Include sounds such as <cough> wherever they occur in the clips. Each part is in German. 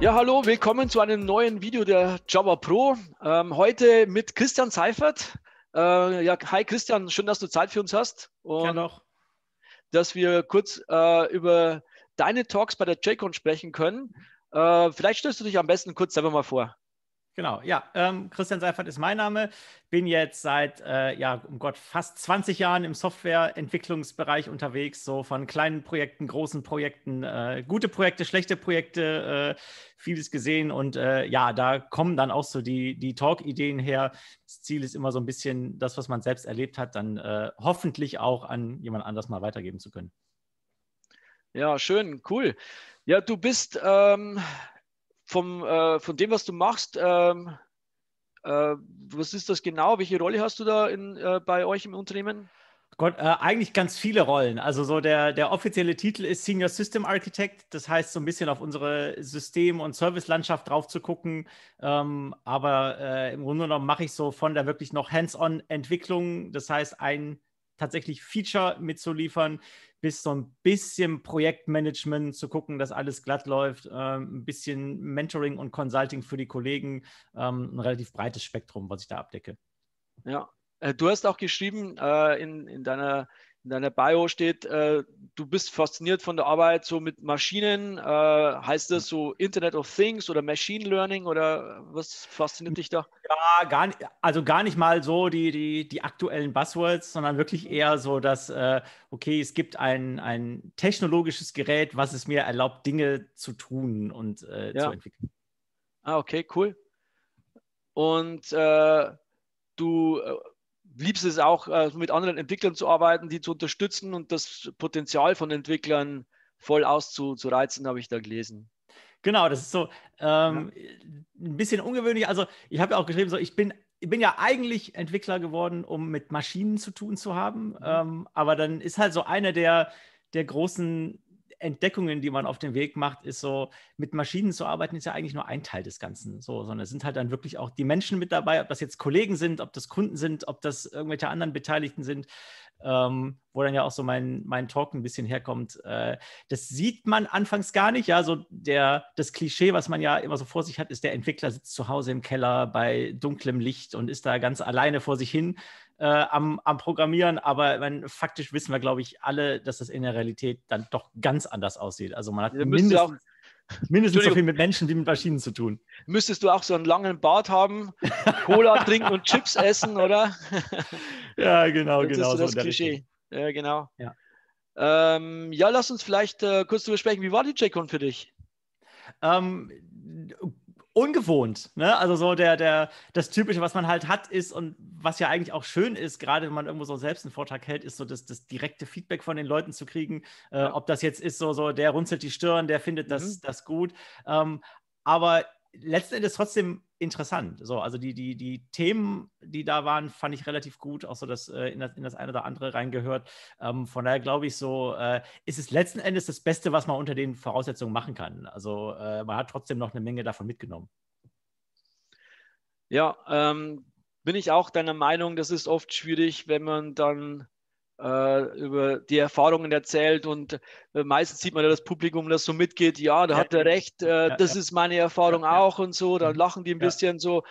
Ja, hallo, willkommen zu einem neuen Video der Java Pro. Ähm, heute mit Christian Seifert. Äh, ja, hi Christian, schön, dass du Zeit für uns hast. Und Gerne auch. Dass wir kurz äh, über deine Talks bei der JCon sprechen können. Äh, vielleicht stellst du dich am besten kurz selber mal vor. Genau, ja. Ähm, Christian Seifert ist mein Name. Bin jetzt seit, äh, ja, um Gott, fast 20 Jahren im Softwareentwicklungsbereich unterwegs, so von kleinen Projekten, großen Projekten, äh, gute Projekte, schlechte Projekte, äh, vieles gesehen. Und äh, ja, da kommen dann auch so die, die Talk-Ideen her. Das Ziel ist immer so ein bisschen das, was man selbst erlebt hat, dann äh, hoffentlich auch an jemand anders mal weitergeben zu können. Ja, schön, cool. Ja, du bist ähm, vom, äh, von dem, was du machst, ähm, äh, was ist das genau? Welche Rolle hast du da in, äh, bei euch im Unternehmen? Gott, äh, eigentlich ganz viele Rollen. Also so der, der offizielle Titel ist Senior System Architect. Das heißt, so ein bisschen auf unsere System- und Service-Landschaft drauf zu gucken. Ähm, aber äh, im Grunde genommen mache ich so von der wirklich noch Hands-on-Entwicklung. Das heißt, ein tatsächlich Feature mitzuliefern, bis so ein bisschen Projektmanagement zu gucken, dass alles glatt läuft, äh, ein bisschen Mentoring und Consulting für die Kollegen, ähm, ein relativ breites Spektrum, was ich da abdecke. Ja, äh, du hast auch geschrieben äh, in, in deiner in deiner Bio steht, äh, du bist fasziniert von der Arbeit so mit Maschinen. Äh, heißt das so Internet of Things oder Machine Learning oder was fasziniert dich da? Ja, gar nicht, also gar nicht mal so die, die, die aktuellen Buzzwords, sondern wirklich eher so, dass, äh, okay, es gibt ein, ein technologisches Gerät, was es mir erlaubt, Dinge zu tun und äh, ja. zu entwickeln. Ah, okay, cool. Und äh, du äh, liebste ist auch, äh, mit anderen Entwicklern zu arbeiten, die zu unterstützen und das Potenzial von Entwicklern voll auszureizen, habe ich da gelesen. Genau, das ist so ähm, ja. ein bisschen ungewöhnlich. Also ich habe ja auch geschrieben, so ich bin, ich bin ja eigentlich Entwickler geworden, um mit Maschinen zu tun zu haben. Mhm. Ähm, aber dann ist halt so eine der, der großen Entdeckungen, die man auf dem Weg macht, ist so, mit Maschinen zu arbeiten, ist ja eigentlich nur ein Teil des Ganzen. So, sondern es sind halt dann wirklich auch die Menschen mit dabei, ob das jetzt Kollegen sind, ob das Kunden sind, ob das irgendwelche anderen Beteiligten sind, ähm, wo dann ja auch so mein, mein Talk ein bisschen herkommt. Äh, das sieht man anfangs gar nicht. Ja, so der, das Klischee, was man ja immer so vor sich hat, ist, der Entwickler sitzt zu Hause im Keller bei dunklem Licht und ist da ganz alleine vor sich hin äh, am, am, Programmieren, aber man, faktisch wissen wir, glaube ich, alle, dass das in der Realität dann doch ganz anders aussieht. Also man hat ja, mindestens, auch, mindestens so viel mit Menschen wie mit Maschinen zu tun. Müsstest du auch so einen langen Bart haben, Cola <laughs> trinken und Chips essen, oder? <laughs> ja, genau, das genau. Ist so das Klischee. Ja, genau. Ja. Ähm, ja, lass uns vielleicht äh, kurz darüber sprechen. Wie war die JCon für dich? Ähm, ungewohnt. Ne? Also so der, der, das Typische, was man halt hat, ist, und was ja eigentlich auch schön ist, gerade wenn man irgendwo so selbst einen Vortrag hält, ist so das, das direkte Feedback von den Leuten zu kriegen. Äh, ob das jetzt ist, so, so der runzelt die Stirn, der findet das, mhm. das gut. Ähm, aber letzten Endes trotzdem interessant. So, also die, die, die Themen, die da waren, fand ich relativ gut, auch so dass äh, in, das, in das eine oder andere reingehört. Ähm, von daher glaube ich so, äh, ist es letzten Endes das Beste, was man unter den Voraussetzungen machen kann. Also äh, man hat trotzdem noch eine Menge davon mitgenommen. Ja, ähm, bin ich auch deiner Meinung, das ist oft schwierig, wenn man dann äh, über die Erfahrungen erzählt und äh, meistens sieht man ja das Publikum, das so mitgeht, ja, da ja, hat er recht, äh, ja, das ja. ist meine Erfahrung auch und so, dann mhm. lachen die ein bisschen so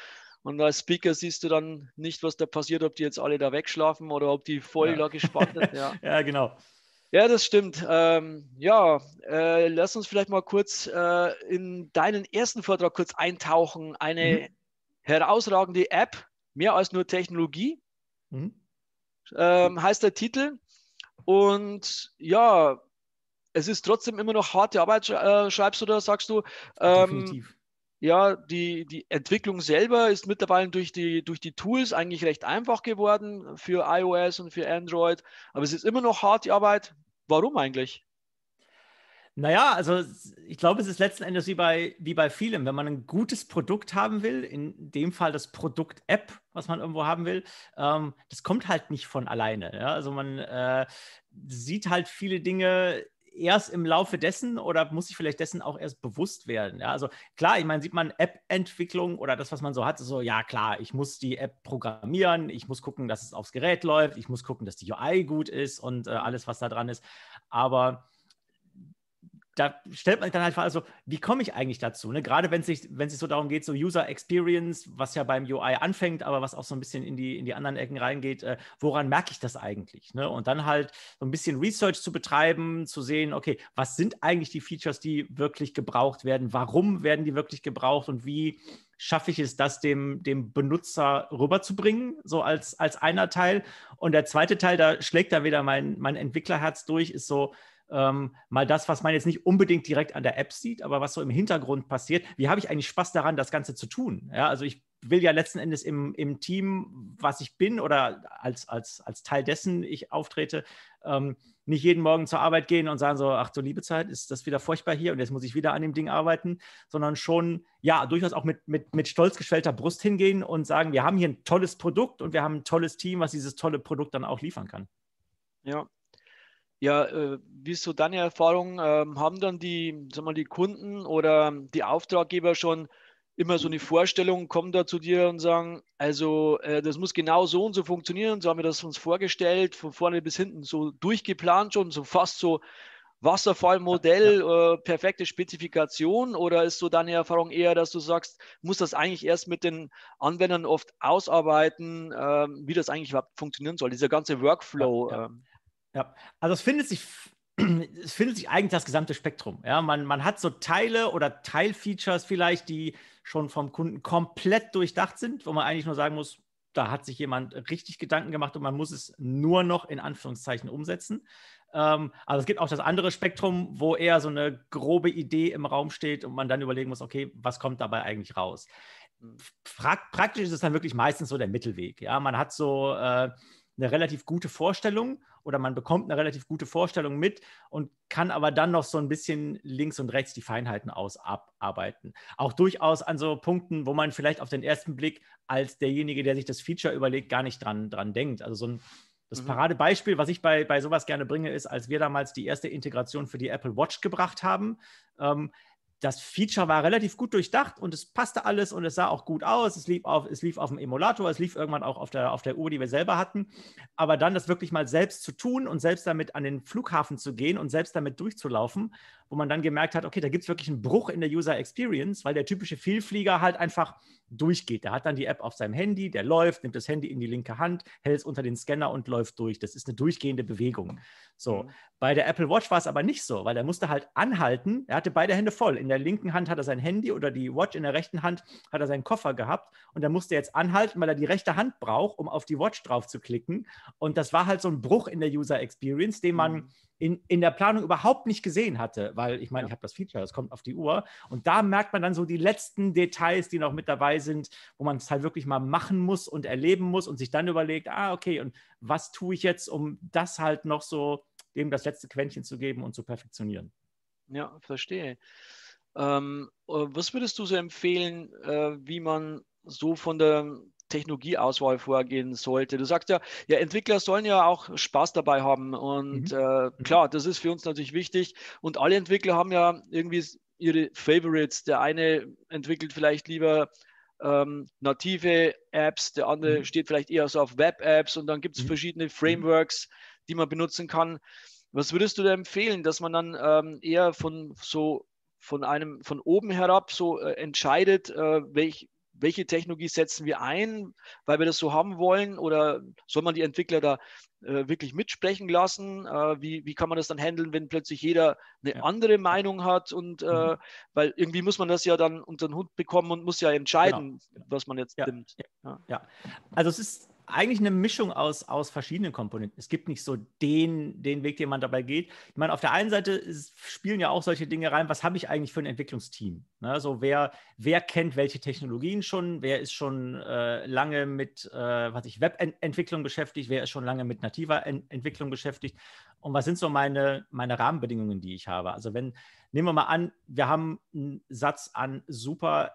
und als Speaker siehst du dann nicht, was da passiert, ob die jetzt alle da wegschlafen oder ob die voll da gespannt sind. <laughs> ja, genau. Ja, das stimmt. Ähm, ja, äh, lass uns vielleicht mal kurz äh, in deinen ersten Vortrag kurz eintauchen. Eine mhm. herausragende App, Mehr als nur Technologie mhm. ähm, heißt der Titel. Und ja, es ist trotzdem immer noch harte Arbeit, äh, schreibst du da, sagst du. Ähm, Ja, die, die Entwicklung selber ist mittlerweile durch die, durch die Tools eigentlich recht einfach geworden für iOS und für Android. Aber es ist immer noch harte Arbeit. Warum eigentlich? Naja, also ich glaube, es ist letzten Endes wie bei, wie bei vielem. Wenn man ein gutes Produkt haben will, in dem Fall das Produkt-App, was man irgendwo haben will, ähm, das kommt halt nicht von alleine. Ja? Also man äh, sieht halt viele Dinge erst im Laufe dessen oder muss sich vielleicht dessen auch erst bewusst werden? Ja, also klar, ich meine, sieht man App-Entwicklung oder das, was man so hat, so, ja klar, ich muss die App programmieren, ich muss gucken, dass es aufs Gerät läuft, ich muss gucken, dass die UI gut ist und äh, alles, was da dran ist. Aber da stellt man dann halt also, wie komme ich eigentlich dazu? Ne? Gerade wenn es sich, wenn es so darum geht, so User Experience, was ja beim UI anfängt, aber was auch so ein bisschen in die, in die anderen Ecken reingeht, äh, woran merke ich das eigentlich? Ne? Und dann halt so ein bisschen Research zu betreiben, zu sehen, okay, was sind eigentlich die Features, die wirklich gebraucht werden? Warum werden die wirklich gebraucht und wie schaffe ich es, das dem, dem Benutzer rüberzubringen, so als, als einer Teil? Und der zweite Teil, da schlägt da wieder mein, mein Entwicklerherz durch, ist so, ähm, mal das, was man jetzt nicht unbedingt direkt an der App sieht, aber was so im Hintergrund passiert. Wie habe ich eigentlich Spaß daran, das Ganze zu tun? Ja, also ich will ja letzten Endes im, im Team, was ich bin oder als, als, als Teil dessen ich auftrete, ähm, nicht jeden Morgen zur Arbeit gehen und sagen so, ach du liebe Zeit, ist das wieder furchtbar hier und jetzt muss ich wieder an dem Ding arbeiten, sondern schon, ja, durchaus auch mit, mit, mit stolz geschwellter Brust hingehen und sagen, wir haben hier ein tolles Produkt und wir haben ein tolles Team, was dieses tolle Produkt dann auch liefern kann. Ja, ja, äh, wie ist so deine Erfahrung? Ähm, haben dann die, sag mal, die Kunden oder die Auftraggeber schon immer so eine Vorstellung, kommen da zu dir und sagen, also äh, das muss genau so und so funktionieren, so haben wir das uns vorgestellt, von vorne bis hinten so durchgeplant schon, so fast so Wasserfallmodell, ja, ja. Äh, perfekte Spezifikation oder ist so deine Erfahrung eher, dass du sagst, muss das eigentlich erst mit den Anwendern oft ausarbeiten, ähm, wie das eigentlich überhaupt funktionieren soll, dieser ganze Workflow? Ja, ähm? Ja, also es findet sich <clears throat> es findet sich eigentlich das gesamte Spektrum. Ja, man, man hat so Teile oder Teilfeatures vielleicht, die schon vom Kunden komplett durchdacht sind, wo man eigentlich nur sagen muss, da hat sich jemand richtig Gedanken gemacht und man muss es nur noch in Anführungszeichen umsetzen. Ähm, also es gibt auch das andere Spektrum, wo eher so eine grobe Idee im Raum steht und man dann überlegen muss, okay, was kommt dabei eigentlich raus? Frag, praktisch ist es dann wirklich meistens so der Mittelweg. Ja, man hat so äh, eine relativ gute Vorstellung oder man bekommt eine relativ gute Vorstellung mit und kann aber dann noch so ein bisschen links und rechts die Feinheiten ausarbeiten. Auch durchaus an so Punkten, wo man vielleicht auf den ersten Blick als derjenige, der sich das Feature überlegt, gar nicht dran, dran denkt. Also so ein das mhm. Paradebeispiel, was ich bei, bei sowas gerne bringe, ist, als wir damals die erste Integration für die Apple Watch gebracht haben, ähm, das Feature war relativ gut durchdacht und es passte alles und es sah auch gut aus. Es lief auf, es lief auf dem Emulator, es lief irgendwann auch auf der, auf der Uhr, die wir selber hatten. Aber dann das wirklich mal selbst zu tun und selbst damit an den Flughafen zu gehen und selbst damit durchzulaufen, wo man dann gemerkt hat, okay, da gibt es wirklich einen Bruch in der User Experience, weil der typische Vielflieger halt einfach durchgeht. Der hat dann die App auf seinem Handy, der läuft, nimmt das Handy in die linke Hand, hält es unter den Scanner und läuft durch. Das ist eine durchgehende Bewegung. So, mhm. bei der Apple Watch war es aber nicht so, weil er musste halt anhalten. Er hatte beide Hände voll. In der linken Hand hat er sein Handy oder die Watch, in der rechten Hand hat er seinen Koffer gehabt und er musste jetzt anhalten, weil er die rechte Hand braucht, um auf die Watch drauf zu klicken. Und das war halt so ein Bruch in der User Experience, den man mhm in, in der Planung überhaupt nicht gesehen hatte, weil ich meine, ich habe das Feature, das kommt auf die Uhr. Und da merkt man dann so die letzten Details, die noch mit dabei sind, wo man es halt wirklich mal machen muss und erleben muss und sich dann überlegt, ah, okay, und was tue ich jetzt, um das halt noch so dem das letzte Quäntchen zu geben und zu perfektionieren. Ja, verstehe. Ähm, äh, was würdest du so empfehlen, äh, wie man so von der Technologieauswahl vorgehen sollte. Du sagst ja, ja, Entwickler sollen ja auch Spaß dabei haben. Und mhm. äh, mhm. klar, das ist für uns natürlich wichtig. Und alle Entwickler haben ja irgendwie ihre Favorites. Der eine entwickelt vielleicht lieber ähm, native Apps, der andere mhm. steht vielleicht eher so auf Web-Apps und dann gibt es mhm. verschiedene mhm. Frameworks, die man benutzen kann. Was würdest du da empfehlen, dass man dann ähm, eher von so von einem von oben herab so äh, entscheidet, äh, welch, welche Technologie setzen wir ein, weil wir das so haben wollen? Oder soll man die Entwickler da äh, wirklich mitsprechen lassen? Äh, wie, wie kann man das dann handeln, wenn plötzlich jeder eine ja. andere Meinung hat? Und äh, mhm. weil irgendwie muss man das ja dann unter den Hut bekommen und muss ja genau. entscheiden, genau. was man jetzt ja. nimmt. Ja. ja. also es ist eigentlich eine Mischung aus, aus verschiedenen Komponenten. Es gibt nicht so den, den Weg, den man dabei geht. Ich meine, auf der einen Seite ist, spielen ja auch solche Dinge rein, was habe ich eigentlich für ein Entwicklungsteam? Ne? So, wer, wer kennt welche Technologien schon? Wer ist schon äh, lange mit äh, was Webentwicklung beschäftigt? Wer ist schon lange mit nativer Ent Entwicklung beschäftigt? Und was sind so meine, meine Rahmenbedingungen, die ich habe? Also, wenn, nehmen wir mal an, wir haben einen Satz an super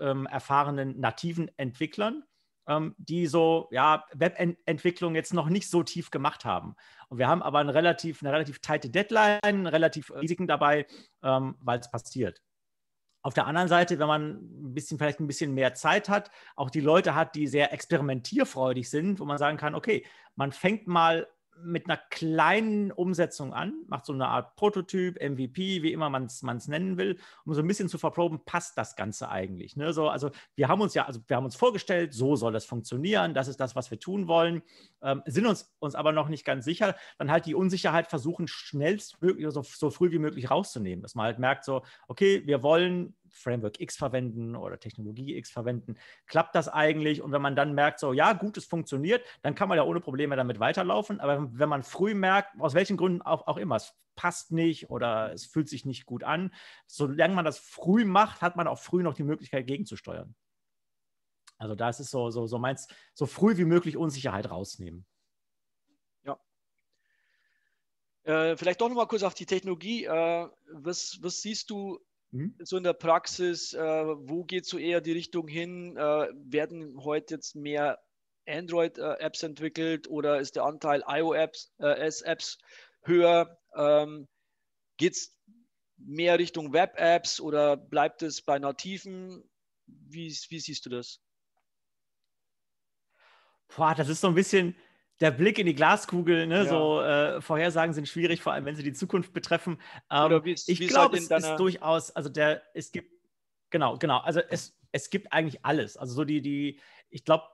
ähm, erfahrenen nativen Entwicklern ähm, die so ja, Webentwicklung jetzt noch nicht so tief gemacht haben. Und wir haben aber ein relativ, eine relativ tighte Deadline, relativ äh, Risiken dabei, ähm, weil es passiert. Auf der anderen Seite, wenn man ein bisschen, vielleicht ein bisschen mehr Zeit hat, auch die Leute hat, die sehr experimentierfreudig sind, wo man sagen kann, okay, man fängt mal mit einer kleinen Umsetzung an, macht so eine Art Prototyp, MVP, wie immer man es nennen will, um so ein bisschen zu verproben, passt das Ganze eigentlich. Ne? So, also wir haben uns ja, also wir haben uns vorgestellt, so soll das funktionieren, das ist das, was wir tun wollen, ähm, sind uns, uns aber noch nicht ganz sicher, dann halt die Unsicherheit versuchen, schnellstmöglich, so, so früh wie möglich rauszunehmen, dass man halt merkt, so, okay, wir wollen Framework X verwenden oder Technologie X verwenden. Klappt das eigentlich? Und wenn man dann merkt, so ja, gut, es funktioniert, dann kann man ja ohne Probleme damit weiterlaufen. Aber wenn man früh merkt, aus welchen Gründen auch, auch immer, es passt nicht oder es fühlt sich nicht gut an, solange man das früh macht, hat man auch früh noch die Möglichkeit, gegenzusteuern. Also das ist so, so, so meins, so früh wie möglich Unsicherheit rausnehmen. Äh, vielleicht doch nochmal kurz auf die Technologie. Äh, was, was, siehst du Mhm. So in der Praxis, äh, wo geht so eher die Richtung hin? Äh, werden heute jetzt mehr Android-Apps äh, entwickelt oder ist der Anteil iOS-Apps äh, höher? Ähm, geht es mehr Richtung Web-Apps oder bleibt es bei nativen? Wie, wie siehst du das? Boah, das ist so ein bisschen, der Blick in die Glaskugel, ne? ja. so äh, Vorhersagen sind schwierig, vor allem wenn sie die Zukunft betreffen. Ähm, ist, ich glaube, halt es deiner... ist durchaus, also der, es gibt, genau, genau, also es, es gibt eigentlich alles. Also so die, die, ich glaube,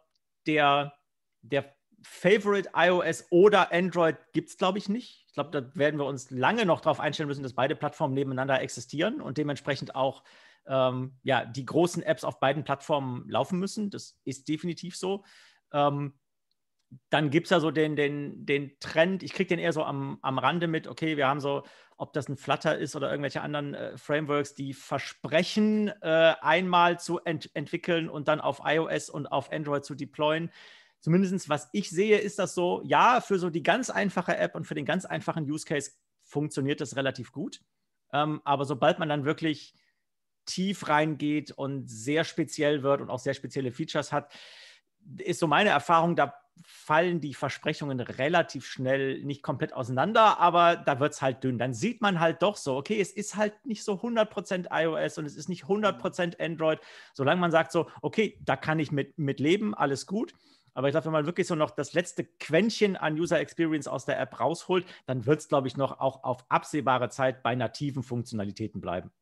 der, der Favorite iOS oder Android gibt es, glaube ich, nicht. Ich glaube, da werden wir uns lange noch darauf einstellen müssen, dass beide Plattformen nebeneinander existieren und dementsprechend auch ähm, ja, die großen Apps auf beiden Plattformen laufen müssen. Das ist definitiv so. Ähm, dann gibt es ja so den, den, den Trend, ich kriege den eher so am, am Rande mit, okay, wir haben so, ob das ein Flutter ist oder irgendwelche anderen äh, Frameworks, die versprechen, äh, einmal zu ent entwickeln und dann auf iOS und auf Android zu deployen. Zumindest was ich sehe, ist das so, ja, für so die ganz einfache App und für den ganz einfachen Use Case funktioniert das relativ gut. Ähm, aber sobald man dann wirklich tief reingeht und sehr speziell wird und auch sehr spezielle Features hat, ist so meine Erfahrung, da fallen die Versprechungen relativ schnell nicht komplett auseinander, aber da wird es halt dünn. Dann sieht man halt doch so, okay, es ist halt nicht so 100% iOS und es ist nicht 100% Android. Solange man sagt so, okay, da kann ich mit, mit leben, alles gut. Aber ich glaube, wenn man wirklich so noch das letzte Quäntchen an User Experience aus der App rausholt, dann wird es, glaube ich, noch auch auf absehbare Zeit bei nativen Funktionalitäten bleiben.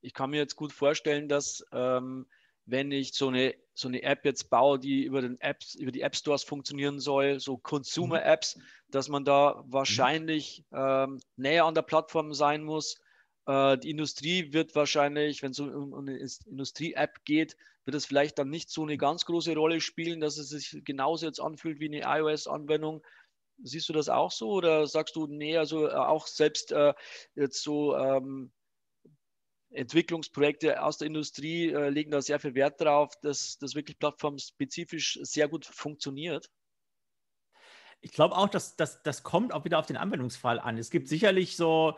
Ich kann mir jetzt gut vorstellen, dass ähm, wenn ich so eine, so eine App jetzt baue, die über, den Apps, über die App Stores funktionieren soll, so Consumer-Apps, mhm. dass man da wahrscheinlich mhm. ähm, näher an der Plattform sein muss. Äh, die Industrie wird wahrscheinlich, wenn es um, um eine Industrie-App geht, wird es vielleicht dann nicht so eine mhm. ganz große Rolle spielen, dass es sich genauso jetzt anfühlt wie eine iOS-Anwendung. Siehst du das auch so oder sagst du, nee, also äh, auch selbst äh, jetzt so ähm, Entwicklungsprojekte aus der Industrie äh, legen da sehr viel Wert darauf, dass das wirklich plattformspezifisch sehr gut funktioniert. Ich glaube auch, dass, dass das kommt auch wieder auf den Anwendungsfall an. Es gibt sicherlich so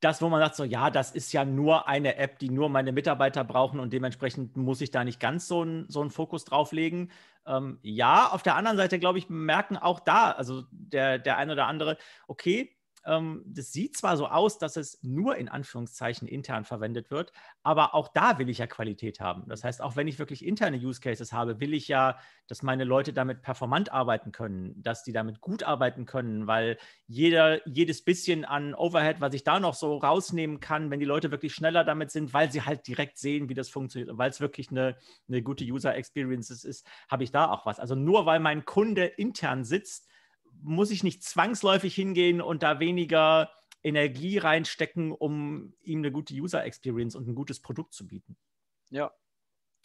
das, wo man sagt, so ja, das ist ja nur eine App, die nur meine Mitarbeiter brauchen und dementsprechend muss ich da nicht ganz so, ein, so einen Fokus drauf legen. Ähm, ja, auf der anderen Seite, glaube ich, merken auch da, also der, der ein oder andere, okay, ähm, das sieht zwar so aus, dass es nur in Anführungszeichen intern verwendet wird, aber auch da will ich ja Qualität haben. Das heißt, auch wenn ich wirklich interne Use Cases habe, will ich ja, dass meine Leute damit performant arbeiten können, dass die damit gut arbeiten können, weil jeder, jedes bisschen an Overhead, was ich da noch so rausnehmen kann, wenn die Leute wirklich schneller damit sind, weil sie halt direkt sehen, wie das funktioniert und weil es wirklich eine, eine gute User Experience ist, habe ich da auch was. Also nur weil mein Kunde intern sitzt, muss ich nicht zwangsläufig hingehen und da weniger Energie reinstecken, um ihm eine gute User Experience und ein gutes Produkt zu bieten. Ja.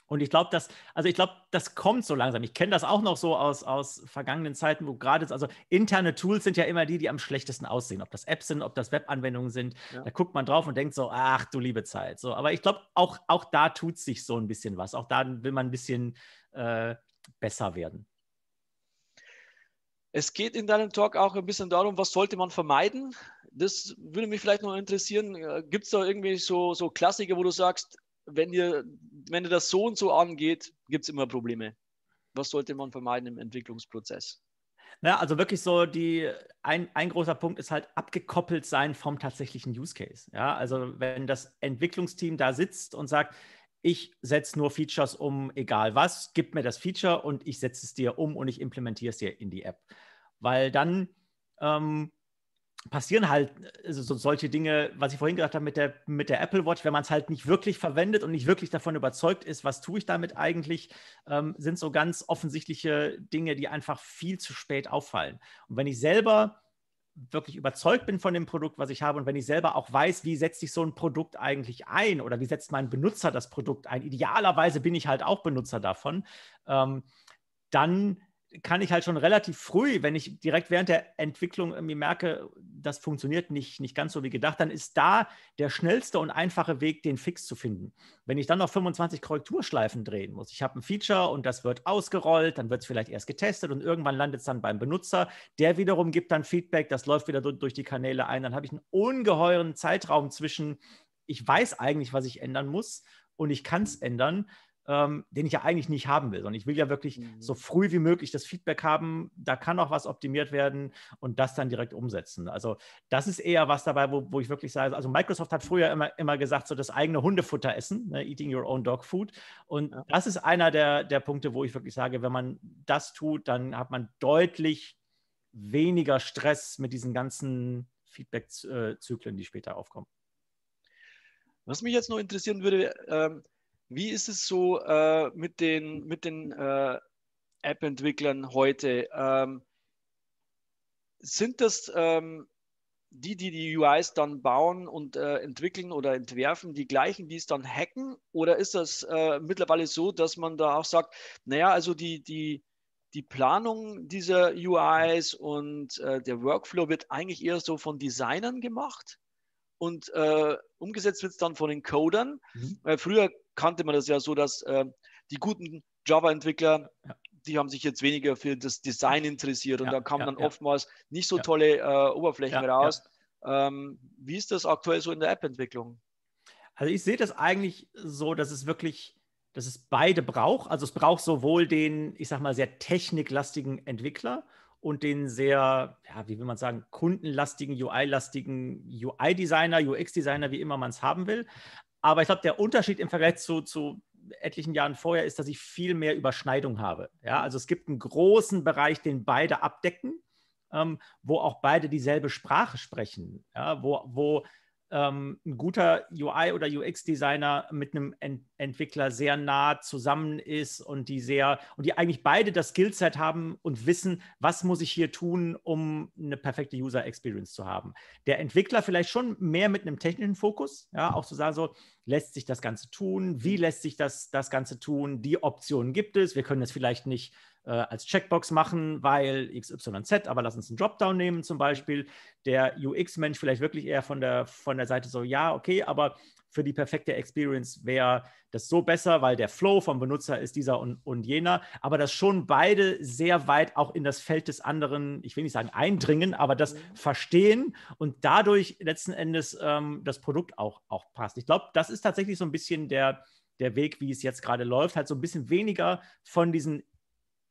Und ich glaube, das, also ich glaube, das kommt so langsam. Ich kenne das auch noch so aus, aus vergangenen Zeiten, wo gerade, also interne Tools sind ja immer die, die am schlechtesten aussehen. Ob das Apps sind, ob das Webanwendungen sind. Ja. Da guckt man drauf und denkt so, ach du liebe Zeit. So, aber ich glaube, auch, auch da tut sich so ein bisschen was. Auch da will man ein bisschen äh, besser werden. Es geht in deinem Talk auch ein bisschen darum, was sollte man vermeiden. Das würde mich vielleicht noch interessieren. Äh, gibt es da irgendwie so, so Klassiker, wo du sagst, wenn dir, wenn das so und so angeht, gibt es immer Probleme? Was sollte man vermeiden im Entwicklungsprozess? Na, also wirklich so die, ein, ein großer Punkt ist halt abgekoppelt sein vom tatsächlichen Use Case. Ja, also wenn das Entwicklungsteam da sitzt und sagt, ich setze nur Features um, egal was, gib mir das Feature und ich setze es dir um und ich implementiere es dir in die App. Weil dann ähm, passieren halt äh, so solche Dinge, was ich vorhin gesagt habe mit der, mit der Apple Watch, wenn man es halt nicht wirklich verwendet und nicht wirklich davon überzeugt ist, was tue ich damit eigentlich, ähm, sind so ganz offensichtliche Dinge, die einfach viel zu spät auffallen. Und wenn ich selber wirklich überzeugt bin von dem Produkt, was ich habe und wenn ich selber auch weiß, wie setzt sich so ein Produkt eigentlich ein oder wie setzt mein Benutzer das Produkt ein, idealerweise bin ich halt auch Benutzer davon, ähm, dann kann ich halt schon relativ früh, wenn ich direkt während der Entwicklung irgendwie merke, das funktioniert nicht, nicht ganz so wie gedacht, dann ist da der schnellste und einfache Weg, den Fix zu finden. Wenn ich dann noch 25 Korrekturschleifen drehen muss, ich habe ein Feature und das wird ausgerollt, dann wird es vielleicht erst getestet und irgendwann landet es dann beim Benutzer. Der wiederum gibt dann Feedback, das läuft wieder durch die Kanäle ein. Dann habe ich einen ungeheuren Zeitraum zwischen, ich weiß eigentlich, was ich ändern muss und ich kann es ändern, ähm, den ich ja eigentlich nicht haben will, sondern ich will ja wirklich mhm. so früh wie möglich das Feedback haben, da kann auch was optimiert werden und das dann direkt umsetzen. Also das ist eher was dabei, wo, wo ich wirklich sage, also Microsoft hat früher immer, immer gesagt, so das eigene Hundefutter essen, ne, eating your own dog food. Und ja. das ist einer der, der Punkte, wo ich wirklich sage, wenn man das tut, dann hat man deutlich weniger Stress mit diesen ganzen Feedback-Zyklen, die später aufkommen. Was mich jetzt noch interessieren würde, ähm, wie ist es so äh, mit den, mit den äh, App-Entwicklern heute? Ähm, sind das ähm, die, die die UIs dann bauen und äh, entwickeln oder entwerfen, die gleichen, die es dann hacken? Oder ist das äh, mittlerweile so, dass man da auch sagt, naja, also die, die, die Planung dieser UIs und äh, der Workflow wird eigentlich eher so von Designern gemacht? und äh, umgesetzt wird es dann von den Codern. Mhm. Weil früher kannte man das ja so, dass äh, die guten Java-Entwickler, ja. die haben sich jetzt weniger für das Design interessiert und ja, da kamen ja, dann oftmals nicht so tolle äh, Oberflächen raus. Ähm, wie ist das aktuell so in der App-Entwicklung? Also ich sehe das eigentlich so, dass es wirklich, dass es beide braucht. Also es braucht sowohl den, ich sag mal, sehr techniklastigen Entwickler und den sehr, ja, wie will man sagen, kundenlastigen, UI-lastigen UI-Designer, UX-Designer, wie immer man es haben will. Aber ich glaube, der Unterschied im Vergleich zu, zu etlichen Jahren vorher ist, dass ich viel mehr Überschneidung habe. Ja, also es gibt einen großen Bereich, den beide abdecken, ähm, wo auch beide dieselbe Sprache sprechen, ja, wo, wo ähm, ein guter UI- oder UX-Designer mit einem ent Entwickler sehr nah zusammen ist und die sehr und die eigentlich beide das Skillset haben und wissen, was muss ich hier tun, um eine perfekte User Experience zu haben. Der Entwickler vielleicht schon mehr mit einem technischen Fokus, ja, auch zu sagen so, lässt sich das Ganze tun, wie lässt sich das, das Ganze tun, die Optionen gibt es, wir können das vielleicht nicht äh, als Checkbox machen, weil XYZ, aber lass uns einen Dropdown nehmen zum Beispiel. Der UX-Mensch vielleicht wirklich eher von der, von der Seite so, ja, okay, aber für die perfekte Experience wäre das so besser, weil der Flow vom Benutzer ist dieser und, und jener, aber dass schon beide sehr weit auch in das Feld des anderen, ich will nicht sagen eindringen, aber das mhm. verstehen und dadurch letzten Endes ähm, das Produkt auch, auch passt. Ich glaube, das ist tatsächlich so ein bisschen der, der Weg, wie es jetzt gerade läuft, halt so ein bisschen weniger von diesen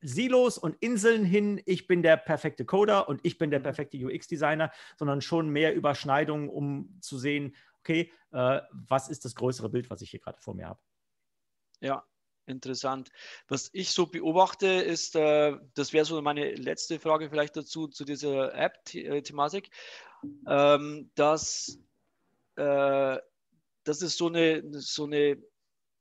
Silos und Inseln hin, ich bin der perfekte Coder und ich bin der mhm. perfekte UX-Designer, sondern schon mehr Überschneidungen, um zu sehen, okay, äh, was ist das größere Bild, was ich hier gerade vor mir habe? Ja, interessant. Was ich so beobachte, ist, äh, das wäre so meine letzte Frage vielleicht dazu, zu dieser App-Thematik, ähm, dass, äh, dass es so eine, so eine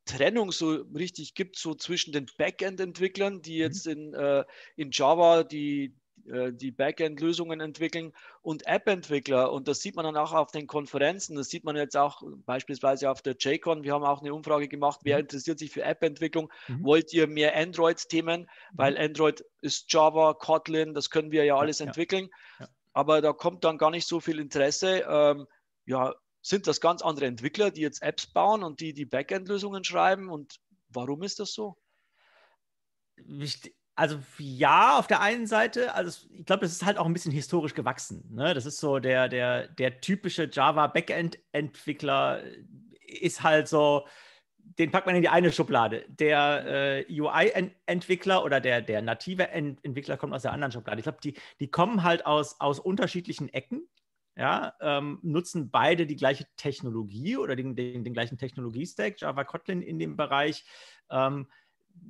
Trennung so richtig gibt, so zwischen den Backend-Entwicklern, die mhm. jetzt in, äh, in Java die, äh, die Backend-Lösungen entwickeln und App-Entwickler. Und das sieht man dann auch auf den Konferenzen. Das sieht man jetzt auch beispielsweise auf der JCon. Wir haben auch eine Umfrage gemacht, wer mhm. interessiert sich für App-Entwicklung? Mhm. Wollt ihr mehr Android-Themen? Mhm. Weil Android ist Java, Kotlin, das können wir ja alles ja, entwickeln. Ja. Ja. Aber da kommt dann gar nicht so viel Interesse. Ähm, ja, sind das ganz andere Entwickler, die jetzt Apps bauen und die die Backend-Lösungen schreiben? Und warum ist das so? Wichtig, also ja, auf der einen Seite, also ich glaube, das ist halt auch ein bisschen historisch gewachsen. Ne? Das ist so der, der, der typische Java-Backend-Entwickler äh, ist halt so, den packt man in die eine Schublade. Der äh, UI-Entwickler oder der, der native Ent Entwickler kommt aus der anderen Schublade. Ich glaube, die, die kommen halt aus, aus unterschiedlichen Ecken, ja, ähm, nutzen beide die gleiche Technologie oder den, den, den gleichen Technologiestack, Java Kotlin in dem Bereich. Ähm,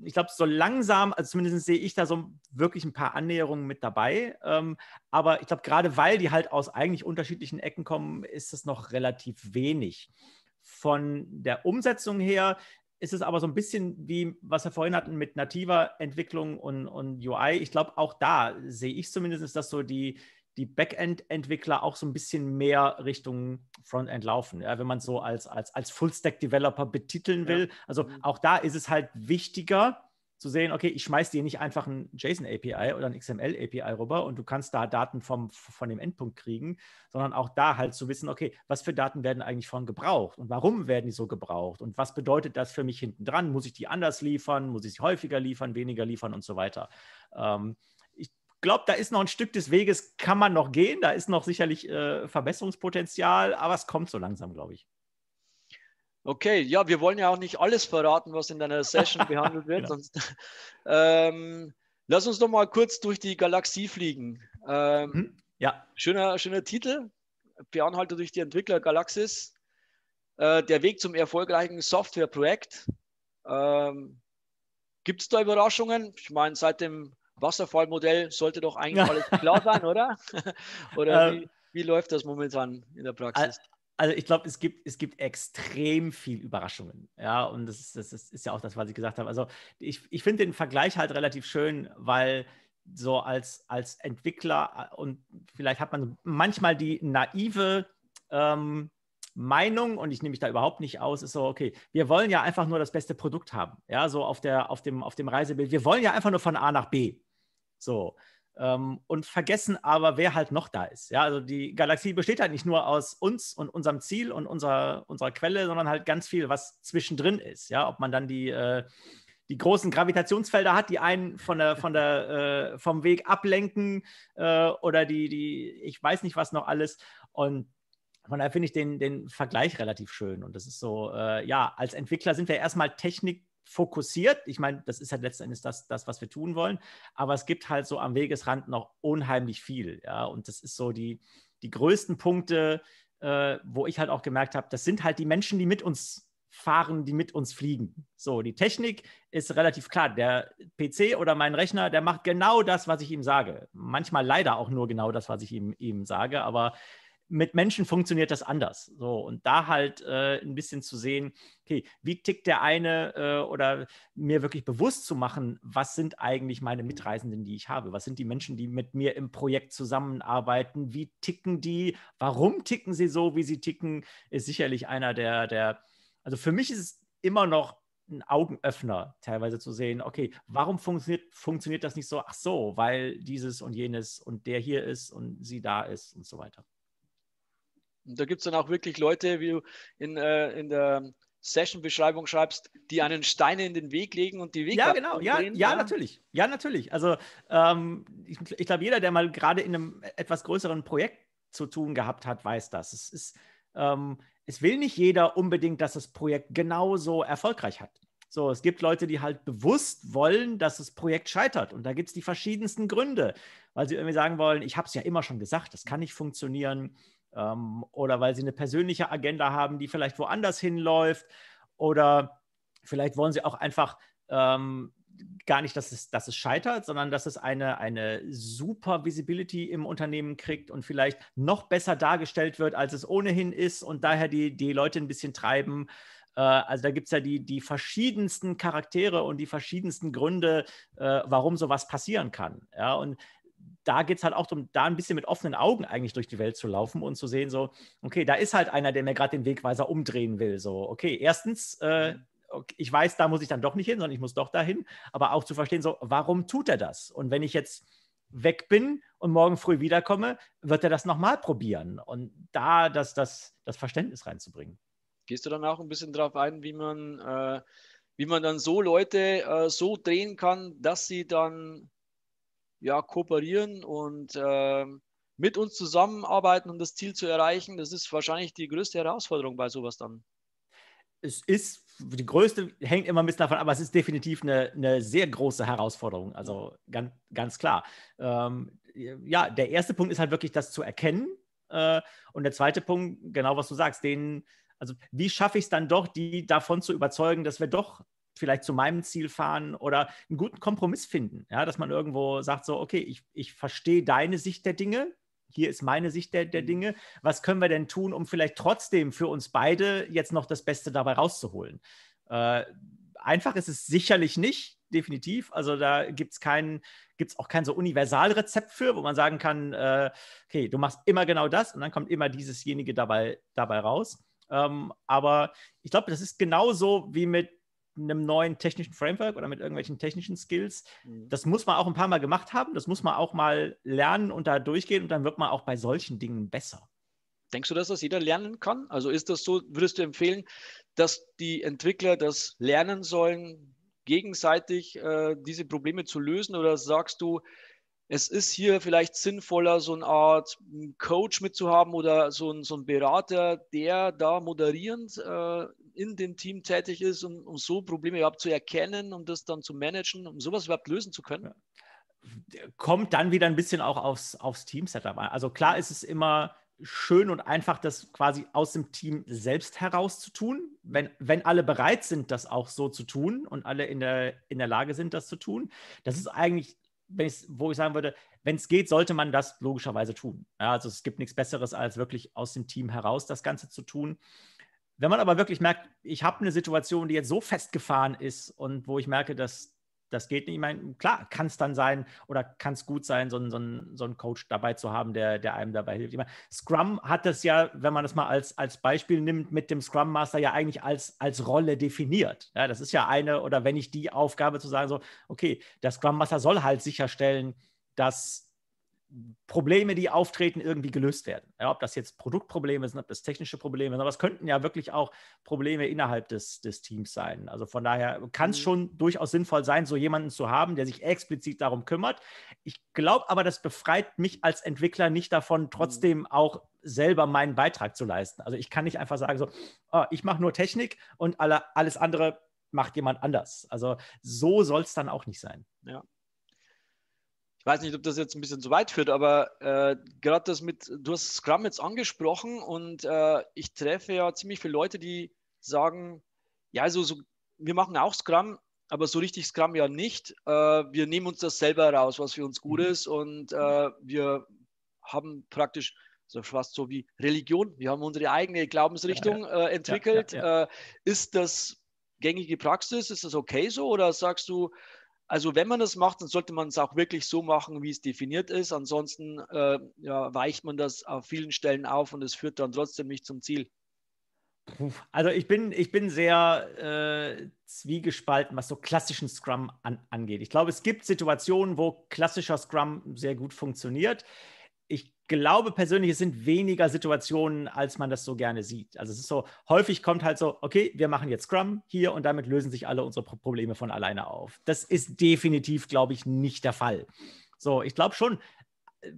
ich glaube, so langsam, also zumindest sehe ich da so wirklich ein paar Annäherungen mit dabei. Ähm, aber ich glaube, gerade weil die halt aus eigentlich unterschiedlichen Ecken kommen, ist das noch relativ wenig. Von der Umsetzung her ist es aber so ein bisschen wie, was wir vorhin hatten mit nativer Entwicklung und, und UI. Ich glaube, auch da sehe ich zumindest, dass so die, die Backend-Entwickler auch so ein bisschen mehr Richtung Frontend laufen, ja, wenn man so als, als, als Full-Stack-Developer betiteln will. Ja. Also mhm. auch da ist es halt wichtiger zu sehen, okay, ich schmeiß dir nicht einfach ein JSON-API oder ein XML-API rüber und du kannst da Daten vom, von dem Endpunkt kriegen, sondern auch da halt zu wissen, okay, was für Daten werden eigentlich von gebraucht und warum werden die so gebraucht und was bedeutet das für mich hinten dran? Muss ich die anders liefern? Muss ich sie häufiger liefern, weniger liefern und so weiter? Ähm, glaube, da ist noch ein Stück des Weges, kann man noch gehen. Da ist noch sicherlich äh, Verbesserungspotenzial, aber es kommt so langsam, glaube ich. Okay, ja, wir wollen ja auch nicht alles verraten, was in deiner Session <laughs> behandelt wird. genau. Sonst, <laughs> ähm, lass uns doch mal kurz durch die Galaxie fliegen. Ähm, mhm. Ja. Schöner, schöner Titel. Beanhalter durch die Entwickler Galaxis. Äh, der Weg zum erfolgreichen Softwareprojekt. Ähm, Gibt es da Überraschungen? Ich meine, seit dem Wasserfallmodell sollte doch eigentlich alles klar sein, oder? <laughs> oder wie, wie läuft das momentan in der Praxis? Also ich glaube, es gibt, es gibt extrem viel Überraschungen. Ja, und das ist, das ist, ja auch das, was ich gesagt habe. Also ich, ich finde den Vergleich halt relativ schön, weil so als, als Entwickler äh, und vielleicht hat man manchmal die naive ähm, Meinung und ich nehme mich da überhaupt nicht aus, ist so, okay, wir wollen ja einfach nur das beste Produkt haben, ja, so auf, der, auf, dem, auf dem Reisebild. Wir wollen ja einfach nur von A nach B. So. Ähm, und vergessen aber, wer halt noch da ist. Ja, also die Galaxie besteht halt nicht nur aus uns und unserem Ziel und unserer, unserer Quelle, sondern halt ganz viel, was zwischendrin ist. Ja, ob man dann die, äh, die großen Gravitationsfelder hat, die einen von der, von der, äh, vom Weg ablenken äh, oder die, die, ich weiß nicht, was noch alles. Und von daher finde ich den, den Vergleich relativ schön. Und das ist so, äh, ja, als Entwickler sind wir erstmal Technik fokussiert. Ich meine, das ist halt letzten Endes das, das, was wir tun wollen. Aber es gibt halt so am Wegesrand noch unheimlich viel. Ja? Und das ist so die, die größten Punkte, äh, wo ich halt auch gemerkt habe, das sind halt die Menschen, die mit uns fahren, die mit uns fliegen. So, die Technik ist relativ klar. Der PC oder mein Rechner, der macht genau das, was ich ihm sage. Manchmal leider auch nur genau das, was ich ihm, ihm sage, aber mit Menschen funktioniert das anders. So, und da halt äh, ein bisschen zu sehen, okay, wie tickt der eine äh, oder mir wirklich bewusst zu machen, was sind eigentlich meine Mitreisenden, die ich habe? Was sind die Menschen, die mit mir im Projekt zusammenarbeiten? Wie ticken die? Warum ticken sie so, wie sie ticken? Ist sicherlich einer der, der also für mich ist es immer noch ein Augenöffner, teilweise zu sehen, okay, warum funktioniert, funktioniert das nicht so? Ach so, weil dieses und jenes und der hier ist und sie da ist und so weiter. Und da gibt es dann auch wirklich Leute, wie du in, äh, in der Session-Beschreibung schreibst, die einen Stein in den Weg legen und die Wege. Ja, genau, ja, ja, ja, natürlich. Ja, natürlich. Also ähm, ich, ich glaube, jeder, der mal gerade in einem etwas größeren Projekt zu tun gehabt hat, weiß das. Es ist, ähm, es will nicht jeder unbedingt, dass das Projekt genauso erfolgreich hat. So, es gibt Leute, die halt bewusst wollen, dass das Projekt scheitert. Und da gibt es die verschiedensten Gründe, weil sie irgendwie sagen wollen, ich habe es ja immer schon gesagt, das kann nicht funktionieren ähm, oder weil sie eine persönliche Agenda haben, die vielleicht woanders hinläuft oder vielleicht wollen sie auch einfach ähm, gar nicht, dass es, dass es scheitert, sondern dass es eine, eine super Visibility im Unternehmen kriegt und vielleicht noch besser dargestellt wird, als es ohnehin ist und daher die, die Leute ein bisschen treiben. Äh, also da gibt es ja die, die verschiedensten Charaktere und die verschiedensten Gründe, äh, warum sowas passieren kann. Ja, und da geht es halt auch darum, da ein bisschen mit offenen Augen eigentlich durch die Welt zu laufen und zu sehen, so, okay, da ist halt einer, der mir gerade den Wegweiser umdrehen will. So, okay, erstens, äh, okay, ich weiß, da muss ich dann doch nicht hin, sondern ich muss doch dahin, aber auch zu verstehen, so, warum tut er das? Und wenn ich jetzt weg bin und morgen früh wiederkomme, wird er das nochmal probieren und da das, das, das Verständnis reinzubringen. Gehst du dann auch ein bisschen darauf ein, wie man, äh, wie man dann so Leute äh, so drehen kann, dass sie dann ja, kooperieren und äh, mit uns zusammenarbeiten, um das Ziel zu erreichen. Das ist wahrscheinlich die größte Herausforderung bei sowas dann. Es ist, die größte hängt immer ein bisschen davon ab, aber es ist definitiv eine, eine sehr große Herausforderung, also ganz, ganz klar. Ähm, ja, der erste Punkt ist halt wirklich das zu erkennen. Äh, und der zweite Punkt, genau was du sagst, den, also wie schaffe ich es dann doch, die davon zu überzeugen, dass wir doch vielleicht zu meinem Ziel fahren oder einen guten Kompromiss finden. Ja, dass man irgendwo sagt, so, okay, ich, ich verstehe deine Sicht der Dinge, hier ist meine Sicht der, der, mhm. Dinge. Was können wir denn tun, um vielleicht trotzdem für uns beide jetzt noch das Beste dabei rauszuholen? Äh, einfach ist es sicherlich nicht, definitiv. Also da gibt es kein, gibt's auch kein so Universalrezept für, wo man sagen kann, äh, okay, du machst immer genau das und dann kommt immer diesesjenige dabei, dabei raus. Ähm, aber ich glaube, das ist genauso wie mit einem neuen technischen Framework oder mit irgendwelchen technischen Skills. Mhm. Das muss man auch ein paar Mal gemacht haben, das muss man auch mal lernen und da durchgehen und dann wird man auch bei solchen Dingen besser. Denkst du, dass das jeder lernen kann? Also ist das so, würdest du empfehlen, dass die Entwickler das lernen sollen, gegenseitig äh, diese Probleme zu lösen oder sagst du, es ist hier vielleicht sinnvoller, so eine Art Coach mitzuhaben oder so ein, so ein Berater, der da moderierend äh, in dem Team tätig ist, um, um so Probleme überhaupt zu erkennen, um das dann zu managen, um sowas überhaupt lösen zu können? Kommt dann wieder ein bisschen auch aufs, aufs Team-Setup an. Also klar ist es immer schön und einfach, das quasi aus dem Team selbst heraus zu tun, wenn, wenn alle bereit sind, das auch so zu tun und alle in der, in der Lage sind, das zu tun. Das ist eigentlich, wo ich sagen würde, wenn es geht, sollte man das logischerweise tun. Ja, also es gibt nichts Besseres, als wirklich aus dem Team heraus das Ganze zu tun. Wenn man aber wirklich merkt, ich habe eine Situation, die jetzt so festgefahren ist und wo ich merke, dass das geht nicht. Ich meine, klar, kann es dann sein oder kann es gut sein, so, so, so einen Coach dabei zu haben, der, der einem dabei hilft. Ich meine, Scrum hat das ja, wenn man das mal als, als Beispiel nimmt, mit dem Scrum Master ja eigentlich als, als Rolle definiert. Ja, das ist ja eine, oder wenn ich die Aufgabe zu sagen, so, okay, der Scrum Master soll halt sicherstellen, dass Probleme, die auftreten, irgendwie gelöst werden. Ja, ob das jetzt Produktprobleme sind, ob das technische Probleme sind, aber es könnten ja wirklich auch Probleme innerhalb des, des Teams sein. Also von daher kann es mhm. schon durchaus sinnvoll sein, so jemanden zu haben, der sich explizit darum kümmert. Ich glaube aber, das befreit mich als Entwickler nicht davon, mhm. trotzdem auch selber meinen Beitrag zu leisten. Also ich kann nicht einfach sagen, so, oh, ich mache nur Technik und alle, alles andere macht jemand anders. Also so soll es dann auch nicht sein. Ja, weiß nicht, ob das jetzt ein bisschen zu weit führt, aber äh, gerade das mit, du hast Scrum jetzt angesprochen und äh, ich treffe ja ziemlich viele Leute, die sagen, ja, also so, wir machen auch Scrum, aber so richtig Scrum ja nicht. Äh, wir nehmen uns das selber raus, was für uns gut mhm. ist und äh, wir haben praktisch so fast so wie Religion, wir haben unsere eigene Glaubensrichtung ja, ja. Äh, entwickelt. Ja, äh, ist das gängige Praxis? Ist das okay so? Oder sagst du, also wenn man das macht, dann sollte man es auch wirklich so machen, wie es definiert ist. Ansonsten äh, ja, weicht man das auf vielen Stellen auf und es führt dann trotzdem nicht zum Ziel. Also ich bin, ich bin sehr äh, zwiegespalten, was so klassischen Scrum an, angeht. Ich glaube, es gibt Situationen, wo klassischer Scrum sehr gut funktioniert glaube persönlich, es sind weniger Situationen, als man das so gerne sieht. Also es ist so, häufig kommt halt so, okay, wir machen jetzt Scrum hier und damit lösen sich alle unsere Probleme von alleine auf. Das ist definitiv, glaube ich, nicht der Fall. So, ich glaube schon, äh,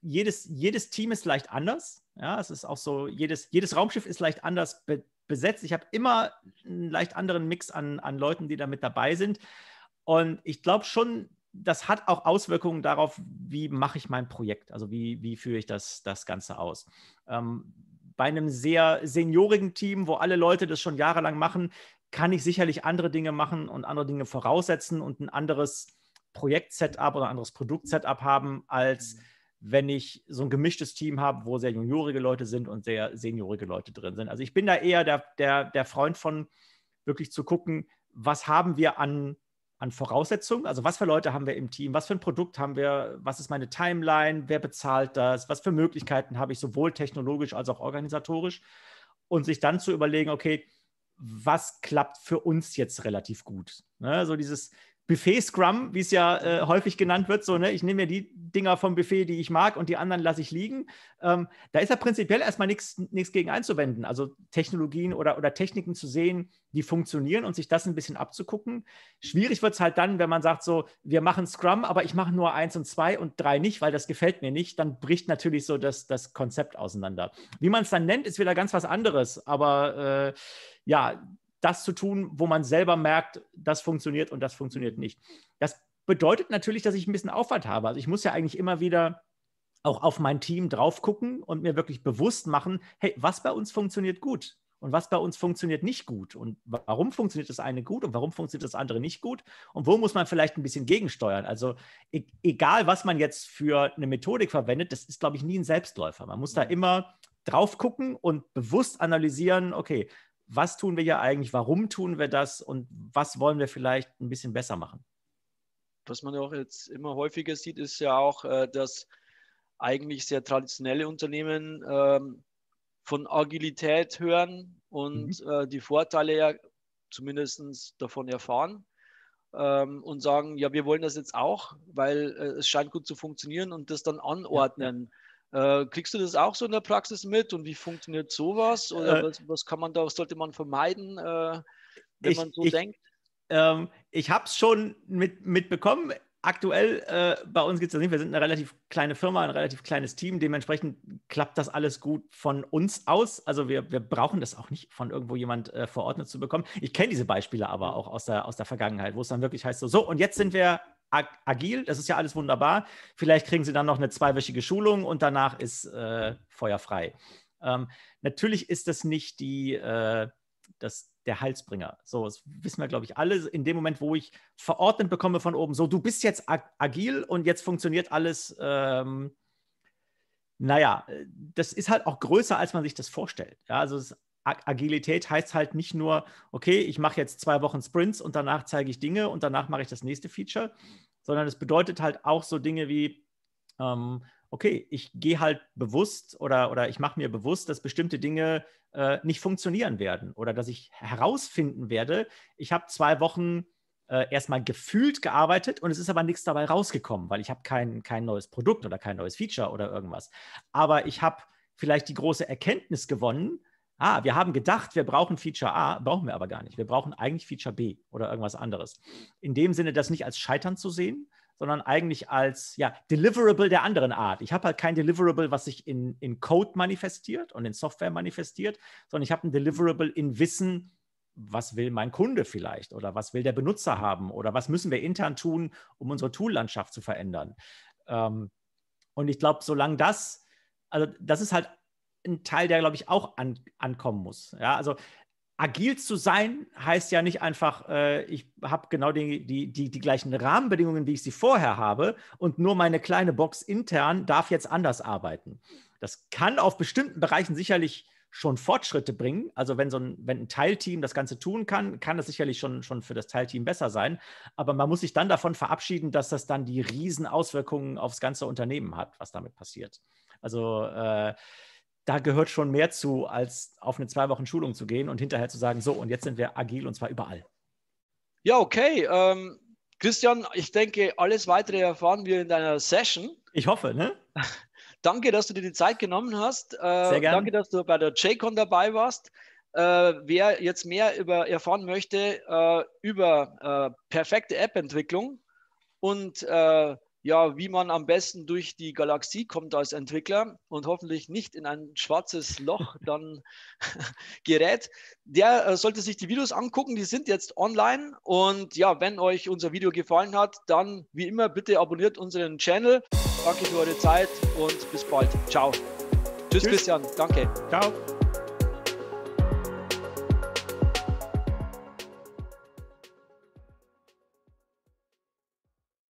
jedes, jedes Team ist leicht anders. Ja, es ist auch so, jedes, jedes Raumschiff ist leicht anders be besetzt. Ich habe immer einen leicht anderen Mix an, an Leuten, die da mit dabei sind. Und ich glaube schon, das hat auch Auswirkungen darauf, wie mache ich mein Projekt, also wie, wie führe ich das, das Ganze aus. Ähm, bei einem sehr seniorigen Team, wo alle Leute das schon jahrelang machen, kann ich sicherlich andere Dinge machen und andere Dinge voraussetzen und ein anderes Projekt-Setup oder ein anderes Produkt-Setup haben, als mhm. wenn ich so ein gemischtes Team habe, wo sehr juniorige Leute sind und sehr seniorige Leute drin sind. Also ich bin da eher der, der, der Freund von wirklich zu gucken, was haben wir an an Voraussetzungen? Also was für Leute haben wir im Team? Was für ein Produkt haben wir? Was ist meine Timeline? Wer bezahlt das? Was für Möglichkeiten habe ich sowohl technologisch als auch organisatorisch? Und sich dann zu überlegen, okay, was klappt für uns jetzt relativ gut? Ne? So dieses, Buffet-Scrum, wie es ja äh, häufig genannt wird, so, ne, ich nehme mir die Dinger vom Buffet, die ich mag, und die anderen lasse ich liegen. Ähm, da ist ja prinzipiell erstmal nichts gegen einzuwenden. Also Technologien oder, oder Techniken zu sehen, die funktionieren und sich das ein bisschen abzugucken. Schwierig wird es halt dann, wenn man sagt, so, wir machen Scrum, aber ich mache nur eins und zwei und drei nicht, weil das gefällt mir nicht. Dann bricht natürlich so das, das Konzept auseinander. Wie man es dann nennt, ist wieder ganz was anderes. Aber äh, ja, das zu tun, wo man selber merkt, das funktioniert und das funktioniert nicht. Das bedeutet natürlich, dass ich ein bisschen Aufwand habe. Also ich muss ja eigentlich immer wieder auch auf mein Team drauf gucken und mir wirklich bewusst machen, hey, was bei uns funktioniert gut und was bei uns funktioniert nicht gut und warum funktioniert das eine gut und warum funktioniert das andere nicht gut und wo muss man vielleicht ein bisschen gegensteuern. Also e egal, was man jetzt für eine Methodik verwendet, das ist, glaube ich, nie ein Selbstläufer. Man muss da immer drauf gucken und bewusst analysieren, okay, was tun wir hier eigentlich, warum tun wir das und was wollen wir vielleicht ein bisschen besser machen? Was man auch jetzt immer häufiger sieht, ist ja auch, äh, dass eigentlich sehr traditionelle Unternehmen ähm, von Agilität hören und mhm. Äh, die Vorteile ja zumindest davon erfahren ähm, und sagen, ja, wir wollen das jetzt auch, weil äh, es scheint gut zu funktionieren und das dann anordnen. Ja. Äh, kriegst du das auch so in der Praxis mit und wie funktioniert sowas? Oder äh, was, was, kann man da, sollte man vermeiden, äh, wenn ich, man so ich, denkt? Ähm, ich habe es schon mit, mitbekommen. Aktuell äh, bei uns geht es das nicht. Wir sind eine relativ kleine Firma, ein relativ kleines Team. Dementsprechend klappt das alles gut von uns aus. Also wir, wir brauchen das auch nicht von irgendwo jemand äh, verordnet zu bekommen. Ich kenne diese Beispiele aber mhm. auch aus der, aus der Vergangenheit, wo es dann wirklich heißt so, so und jetzt sind wir agil, das ist ja alles wunderbar. Vielleicht kriegen sie dann noch eine zweiwöchige Schulung und danach ist äh, Feuer frei. Ähm, natürlich ist das nicht die, äh, das, der Halsbringer. So, das wissen wir, glaube ich, alle. In dem Moment, wo ich verordnet bekomme von oben, so, du bist jetzt agil und jetzt funktioniert alles. Ähm, naja, das ist halt auch größer, als man sich das vorstellt. Ja, also es ist Agilität heißt halt nicht nur, okay, ich mache jetzt zwei Wochen Sprints und danach zeige ich Dinge und danach mache ich das nächste Feature, sondern es bedeutet halt auch so Dinge wie, ähm, okay, ich gehe halt bewusst oder, oder ich mache mir bewusst, dass bestimmte Dinge äh, nicht funktionieren werden oder dass ich herausfinden werde, ich habe zwei Wochen äh, erstmal gefühlt gearbeitet und es ist aber nichts dabei rausgekommen, weil ich habe kein, kein neues Produkt oder kein neues Feature oder irgendwas. Aber ich habe vielleicht die große Erkenntnis gewonnen, ah, wir haben gedacht, wir brauchen Feature A, brauchen wir aber gar nicht. Wir brauchen eigentlich Feature B oder irgendwas anderes. In dem Sinne, das nicht als Scheitern zu sehen, sondern eigentlich als ja, Deliverable der anderen Art. Ich habe halt kein Deliverable, was sich in, in Code manifestiert und in Software manifestiert, sondern ich habe ein Deliverable in Wissen, was will mein Kunde vielleicht oder was will der Benutzer haben oder was müssen wir intern tun, um unsere Toollandschaft zu verändern. Ähm, und ich glaube, solange das, also das ist halt ein Teil, der, glaube ich, auch an, ankommen muss. Ja, also agil zu sein heißt ja nicht einfach, äh, ich habe genau die, die, die, die, gleichen Rahmenbedingungen, wie ich sie vorher habe und nur meine kleine Box intern darf jetzt anders arbeiten. Das kann auf bestimmten Bereichen sicherlich schon Fortschritte bringen. Also wenn so ein, wenn ein Teilteam das Ganze tun kann, kann das sicherlich schon, schon für das Teilteam besser sein. Aber man muss sich dann davon verabschieden, dass das dann die riesen Auswirkungen aufs ganze Unternehmen hat, was damit passiert. Also äh, da gehört schon mehr zu, als auf eine zwei Wochen Schulung zu gehen und hinterher zu sagen, so, und jetzt sind wir agil und zwar überall. Ja, okay. Ähm, Christian, ich denke, alles weitere erfahren wir in deiner Session. Ich hoffe, ne? <laughs> Danke, dass du dir die Zeit genommen hast. Äh, Sehr gerne. Danke, dass du bei der JCon dabei warst. Äh, wer jetzt mehr über, erfahren möchte äh, über äh, perfekte App-Entwicklung und äh, ja, wie man am besten durch die Galaxie kommt als Entwickler und hoffentlich nicht in ein schwarzes Loch <laughs> dann <laughs> gerät, der äh, sollte sich die Videos angucken. Die sind jetzt online. Und ja, wenn euch unser Video gefallen hat, dann wie immer bitte abonniert unseren Channel. Danke für eure Zeit und bis bald. Ciao. Tschüss, Tschüss. Christian. Danke. Ciao.